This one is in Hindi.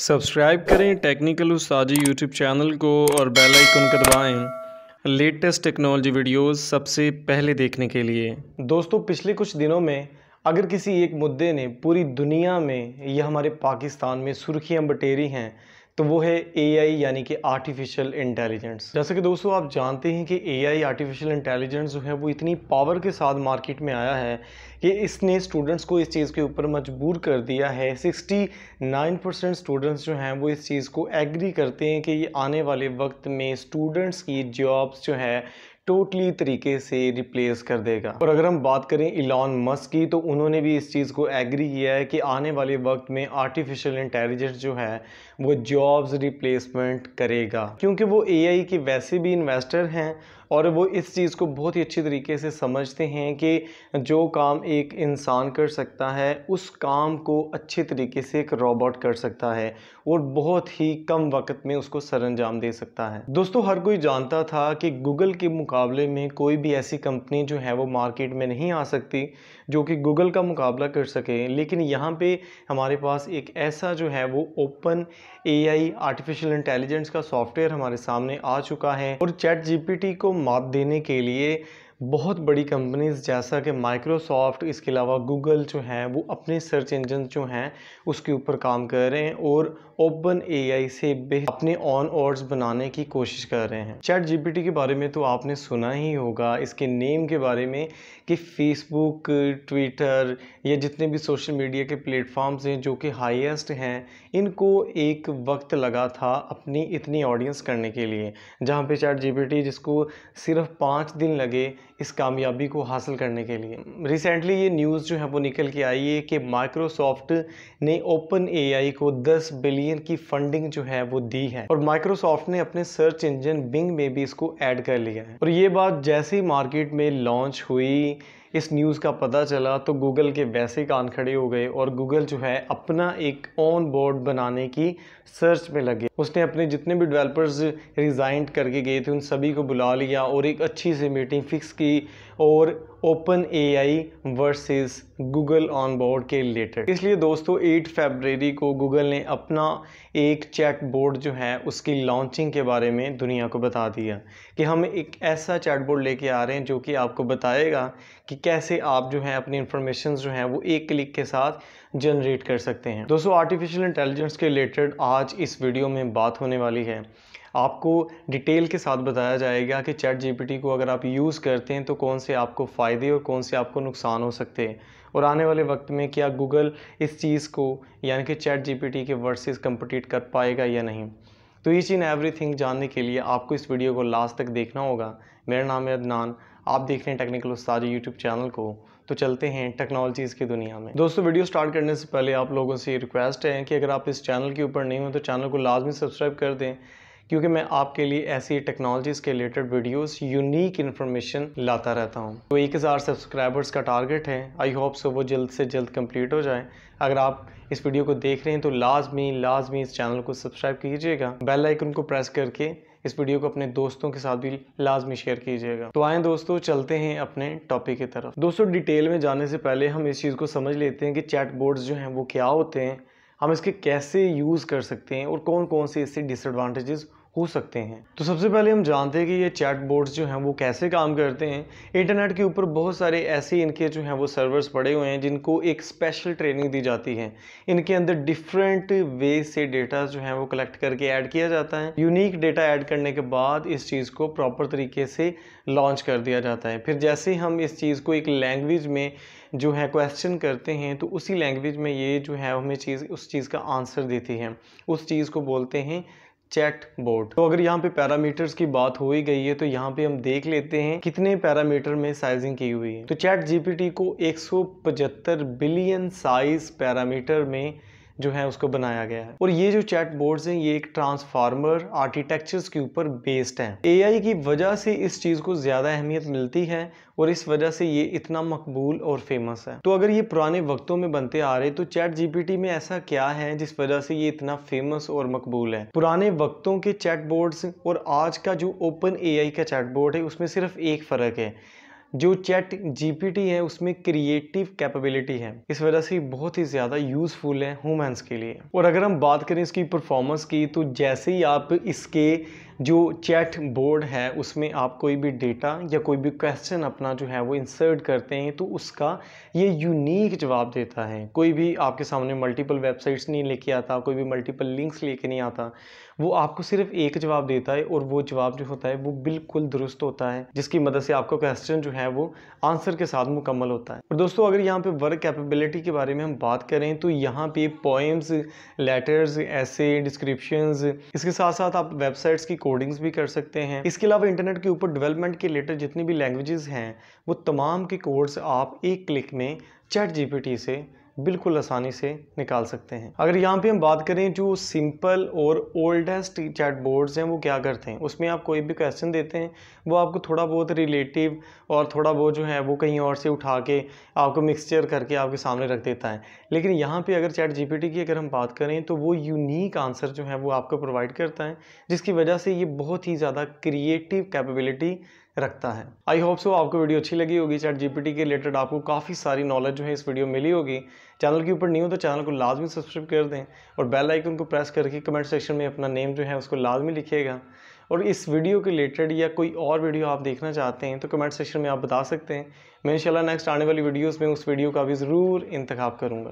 सब्सक्राइब करें टेक्निकल उस्ताजी यूट्यूब चैनल को और बेल आइकन को लेटेस्ट टेक्नोलॉजी वीडियोस सबसे पहले देखने के लिए दोस्तों पिछले कुछ दिनों में अगर किसी एक मुद्दे ने पूरी दुनिया में या हमारे पाकिस्तान में सुर्खियाँ बटेरी हैं तो वो है आई यानी कि आर्टिफिशियल इंटेलिजेंस जैसे कि दोस्तों आप जानते हैं कि आई आर्टिफिशियल इंटेलिजेंस जो है वो इतनी पावर के साथ मार्केट में आया है कि इसने स्टूडेंट्स को इस चीज़ के ऊपर मजबूर कर दिया है 69 परसेंट स्टूडेंट्स जो हैं वो इस चीज़ को एग्री करते हैं कि ये आने वाले वक्त में स्टूडेंट्स की जॉब्स जो है टोटली तरीके से रिप्लेस कर देगा और अगर हम बात करें इलॉन मस्क की तो उन्होंने भी इस चीज़ को एग्री किया है कि आने वाले वक्त में आर्टिफिशियल इंटेलिजेंस जो है वो जॉब्स रिप्लेसमेंट करेगा क्योंकि वो एआई के वैसे भी इन्वेस्टर हैं और वो इस चीज़ को बहुत ही अच्छी तरीके से समझते हैं कि जो काम एक इंसान कर सकता है उस काम को अच्छे तरीके से एक रोबोट कर सकता है और बहुत ही कम वक्त में उसको सरंजाम दे सकता है दोस्तों हर कोई जानता था कि गूगल के मुकाबले में कोई भी ऐसी कंपनी जो है वो मार्केट में नहीं आ सकती जो कि गूगल का मुकाबला कर सके लेकिन यहाँ पे हमारे पास एक ऐसा जो है वो ओपन एआई आर्टिफिशियल इंटेलिजेंस का सॉफ्टवेयर हमारे सामने आ चुका है और चैट जीपीटी को मात देने के लिए बहुत बड़ी कंपनीज़ जैसा कि माइक्रोसॉफ्ट इसके अलावा गूगल जो हैं वो अपने सर्च इंजन जो हैं उसके ऊपर काम कर रहे हैं और ओपन एआई से अपने ऑन ऑर्ड्स बनाने की कोशिश कर रहे हैं चैट जीपीटी के बारे में तो आपने सुना ही होगा इसके नेम के बारे में कि फेसबुक ट्विटर या जितने भी सोशल मीडिया के प्लेटफॉर्म्स हैं जो कि हाईएस्ट हैं इनको एक वक्त लगा था अपनी इतनी ऑडियंस करने के लिए जहाँ पे चैट जीपीटी जिसको सिर्फ पाँच दिन लगे इस कामयाबी को हासिल करने के लिए रिसेंटली ये न्यूज़ जो है वो निकल के आई है कि माइक्रोसॉफ्ट ने ओपन एआई को 10 बिलियन की फंडिंग जो है वो दी है और माइक्रोसॉफ्ट ने अपने सर्च इंजन बिंग में भी इसको ऐड कर लिया है और ये बात जैसे ही मार्केट में लॉन्च हुई इस न्यूज़ का पता चला तो गूगल के वैसे कान खड़े हो गए और गूगल जो है अपना एक ऑन बोर्ड बनाने की सर्च में लगे उसने अपने जितने भी डेवलपर्स रिज़ाइन करके गए थे उन सभी को बुला लिया और एक अच्छी सी मीटिंग फिक्स की और open A I versus Google on board के रिलेटेड इसलिए दोस्तों 8 फरवरी को गूगल ने अपना एक चैट बोर्ड जो है उसकी लॉन्चिंग के बारे में दुनिया को बता दिया कि हम एक ऐसा चैट बोर्ड लेके आ रहे हैं जो कि आपको बताएगा कि कैसे आप जो है अपनी इन्फॉर्मेशन जो है वो एक क्लिक के साथ जनरेट कर सकते हैं दोस्तों आर्टिफिशियल इंटेलिजेंस के रिलेटेड आज इस वीडियो में बात होने वाली है आपको डिटेल के साथ बताया जाएगा कि चैट जीपीटी को अगर आप यूज़ करते हैं तो कौन से आपको फ़ायदे और कौन से आपको नुकसान हो सकते हैं और आने वाले वक्त में क्या गूगल इस चीज़ को यानी कि चैट जीपीटी के वर्सेस कम्पटीट कर पाएगा या नहीं तो ईच इन एवरी जानने के लिए आपको इस वीडियो को लास्ट तक देखना होगा मेरा नाम है अदनान आप देख रहे हैं टेक्निकल उस्ताद यूट्यूब चैनल को तो चलते हैं टेक्नोलॉजीज़ की दुनिया में दोस्तों वीडियो स्टार्ट करने से पहले आप लोगों से ये रिक्वेस्ट है कि अगर आप इस चैनल के ऊपर नहीं हो तो चैनल को लाजमी सब्सक्राइब कर दें क्योंकि मैं आपके लिए ऐसी टेक्नोलॉजीज़ के रिलेटेड वीडियोस यूनिक इन्फॉर्मेशन लाता रहता हूँ तो एक हज़ार सब्सक्राइबर्स का टारगेट है आई होप सो वो जल्द से जल्द कंप्लीट हो जाए अगर आप इस वीडियो को देख रहे हैं तो लाजमी लाजमी इस चैनल को सब्सक्राइब कीजिएगा बेल आइकन को प्रेस करके इस वीडियो को अपने दोस्तों के साथ भी लाजमी शेयर कीजिएगा तो आए दोस्तों चलते हैं अपने टॉपिक की तरफ दोस्तों डिटेल में जाने से पहले हम इस चीज़ को समझ लेते हैं कि चैट बोर्ड्स जो हैं वो क्या होते हैं हम इसके कैसे यूज़ कर सकते हैं और कौन कौन से इससे डिसएडवांटेजेस हो सकते हैं तो सबसे पहले हम जानते हैं कि ये चैट बोर्ड्स जो हैं वो कैसे काम करते हैं इंटरनेट के ऊपर बहुत सारे ऐसे इनके जो हैं वो सर्वर्स पड़े हुए हैं जिनको एक स्पेशल ट्रेनिंग दी जाती है इनके अंदर डिफरेंट वे से डेटा जो है वो कलेक्ट करके ऐड किया जाता है यूनिक डेटा ऐड करने के बाद इस चीज़ को प्रॉपर तरीके से लॉन्च कर दिया जाता है फिर जैसे हम इस चीज़ को एक लैंग्वेज में जो है क्वेश्चन करते हैं तो उसी लैंग्वेज में ये जो है हमें चीज़ उस चीज़ का आंसर देती है उस चीज़ को बोलते हैं चैट बोर्ड तो अगर यहाँ पे पैरामीटर्स की बात हो ही गई है तो यहाँ पे हम देख लेते हैं कितने पैरामीटर में साइजिंग की हुई है तो चैट जीपीटी को 175 बिलियन साइज पैरामीटर में जो है उसको बनाया गया है और ये जो चैट बोर्ड्स हैं ये एक ट्रांसफार्मर आर्किटेक्चर्स के ऊपर बेस्ड हैं ए की वजह से इस चीज़ को ज़्यादा अहमियत मिलती है और इस वजह से ये इतना मकबूल और फेमस है तो अगर ये पुराने वक्तों में बनते आ रहे तो चैट जीपीटी में ऐसा क्या है जिस वजह से ये इतना फेमस और मकबूल है पुराने वक्तों के चैट बोर्ड्स और आज का जो ओपन एआई का चैट बोर्ड है उसमें सिर्फ एक फ़र्क है जो चैट जीपीटी है उसमें क्रिएटिव कैपेबिलिटी है इस वजह से बहुत ही ज़्यादा यूज़फुल है ह्यूमंस के लिए और अगर हम बात करें इसकी परफॉर्मेंस की तो जैसे ही आप इसके जो चैट बोर्ड है उसमें आप कोई भी डेटा या कोई भी क्वेश्चन अपना जो है वो इंसर्ट करते हैं तो उसका ये यूनिक जवाब देता है कोई भी आपके सामने मल्टीपल वेबसाइट्स नहीं लेके आता कोई भी मल्टीपल लिंक्स लेके नहीं आता वो आपको सिर्फ एक जवाब देता है और वो जवाब जो होता है वो बिल्कुल दुरुस्त होता है जिसकी मदद से आपका क्वेश्चन जो है वो आंसर के साथ मुकम्मल होता है और दोस्तों अगर यहाँ पे वर्क कैपेबिलिटी के बारे में हम बात करें तो यहाँ पे पोएम्स लेटर्स ऐसे डिस्क्रिप्शंस इसके साथ साथ आप वेबसाइट्स की कोडिंग्स भी कर सकते हैं इसके अलावा इंटरनेट के ऊपर डेवलपमेंट के रिलेटेड जितनी भी लैंग्वेजेस हैं वो तमाम के कोड्स आप एक क्लिक में चैट जीपीटी से बिल्कुल आसानी से निकाल सकते हैं अगर यहाँ पे हम बात करें जो सिंपल और ओल्डेस्ट चैट बोर्ड्स हैं वो क्या करते हैं उसमें आप कोई भी क्वेश्चन देते हैं वो आपको थोड़ा बहुत रिलेटिव और थोड़ा बहुत जो है वो कहीं और से उठा के आपको मिक्सचर करके आपके सामने रख देता है लेकिन यहाँ पर अगर चैट जी की अगर हम बात करें तो वो यूनिक आंसर जो है वो आपको प्रोवाइड करता है जिसकी वजह से ये बहुत ही ज़्यादा क्रिएटिव कैपेबिलिटी रखता है आई होप सो आपको वीडियो अच्छी लगी होगी चैट जीपीटी के रिलेटेड आपको काफ़ी सारी नॉलेज जो है इस वीडियो में मिली होगी चैनल के ऊपर नहीं हो तो चैनल को लाजमी सब्सक्राइब कर दें और बेल आइकन को प्रेस करके कमेंट सेक्शन में अपना नेम जो है उसको लाजमी लिखिएगा और इस वीडियो के रिलेटेड या कोई और वीडियो आप देखना चाहते हैं तो कमेंट सेक्शन में आप बता सकते हैं मैं इंशाल्लाह नेक्स्ट आने वाली वीडियोस में उस वीडियो का भी ज़रूर इंतखब करूँगा